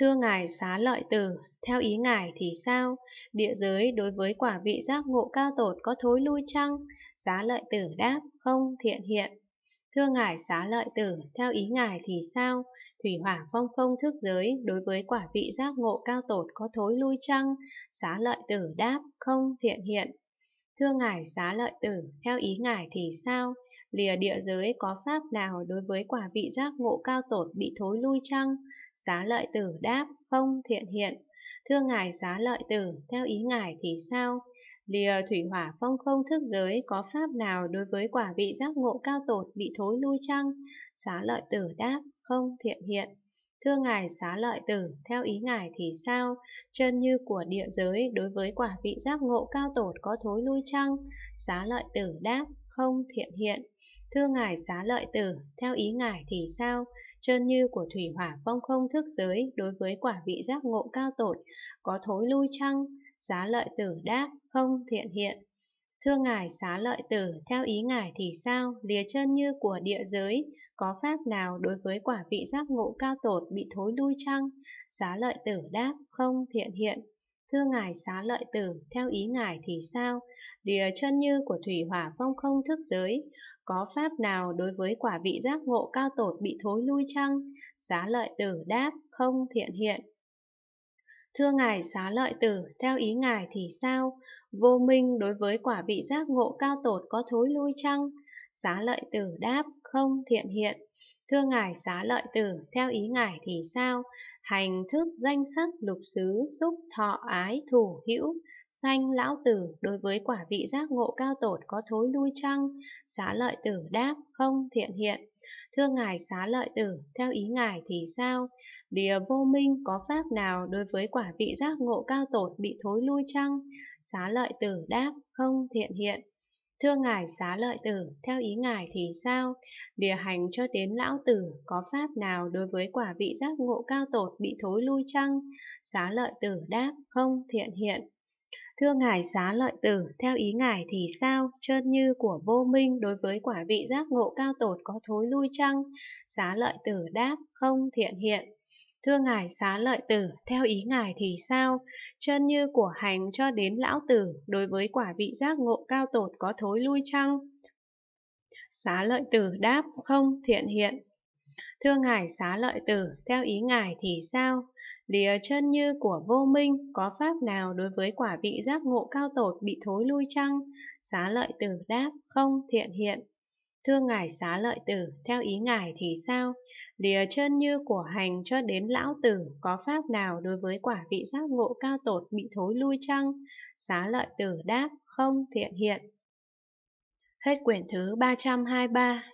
Thưa Ngài xá lợi tử, theo ý Ngài thì sao? Địa giới đối với quả vị giác ngộ cao tột có thối lui chăng? Xá lợi tử đáp, không thiện hiện. Thưa Ngài xá lợi tử, theo ý Ngài thì sao? Thủy hỏa phong không thức giới đối với quả vị giác ngộ cao tột có thối lui chăng? Xá lợi tử đáp, không thiện hiện. Thưa ngài xá lợi tử, theo ý ngài thì sao? Lìa địa giới có pháp nào đối với quả vị giác ngộ cao tột bị thối lui chăng? Xá lợi tử đáp, không thiện hiện. Thưa ngài xá lợi tử, theo ý ngài thì sao? Lìa thủy hỏa phong không thức giới có pháp nào đối với quả vị giác ngộ cao tột bị thối lui chăng? Xá lợi tử đáp, không thiện hiện. Thưa ngài xá lợi tử, theo ý ngài thì sao? Chân như của địa giới đối với quả vị giác ngộ cao tột có thối lui chăng? Xá lợi tử đáp, không thiện hiện. Thưa ngài xá lợi tử, theo ý ngài thì sao? Chân như của thủy hỏa phong không thức giới đối với quả vị giác ngộ cao tột có thối lui chăng? Xá lợi tử đáp, không thiện hiện. Thưa ngài xá lợi tử, theo ý ngài thì sao, lìa chân như của địa giới, có pháp nào đối với quả vị giác ngộ cao tột bị thối lui chăng? Xá lợi tử đáp, không thiện hiện. Thưa ngài xá lợi tử, theo ý ngài thì sao, lìa chân như của thủy hỏa phong không thức giới, có pháp nào đối với quả vị giác ngộ cao tột bị thối lui chăng? Xá lợi tử đáp, không thiện hiện. Thưa Ngài xá lợi tử, theo ý Ngài thì sao? Vô minh đối với quả vị giác ngộ cao tột có thối lui chăng? Xá lợi tử đáp, không thiện hiện. Thưa ngài xá lợi tử, theo ý ngài thì sao? Hành thức danh sắc lục xứ xúc thọ ái thủ hữu, sanh lão tử đối với quả vị giác ngộ cao tột có thối lui chăng? Xá lợi tử đáp, không thiện hiện. Thưa ngài xá lợi tử, theo ý ngài thì sao? Lìa vô minh có pháp nào đối với quả vị giác ngộ cao tột bị thối lui chăng? Xá lợi tử đáp, không thiện hiện. Thưa ngài xá lợi tử, theo ý ngài thì sao? Địa hành cho đến lão tử, có pháp nào đối với quả vị giác ngộ cao tột bị thối lui chăng? Xá lợi tử đáp, không thiện hiện. Thưa ngài xá lợi tử, theo ý ngài thì sao? chân như của vô minh đối với quả vị giác ngộ cao tột có thối lui chăng? Xá lợi tử đáp, không thiện hiện. Thưa ngài xá lợi tử, theo ý ngài thì sao? Chân như của hành cho đến lão tử, đối với quả vị giác ngộ cao tột có thối lui chăng? Xá lợi tử đáp, không, thiện hiện. Thưa ngài xá lợi tử, theo ý ngài thì sao? Lìa chân như của vô minh, có pháp nào đối với quả vị giác ngộ cao tột bị thối lui chăng? Xá lợi tử đáp, không, thiện hiện. Thưa ngài xá lợi tử, theo ý ngài thì sao? Lìa chân như của hành cho đến lão tử, có pháp nào đối với quả vị giác ngộ cao tột bị thối lui chăng? Xá lợi tử đáp, không thiện hiện. Hết quyển thứ 323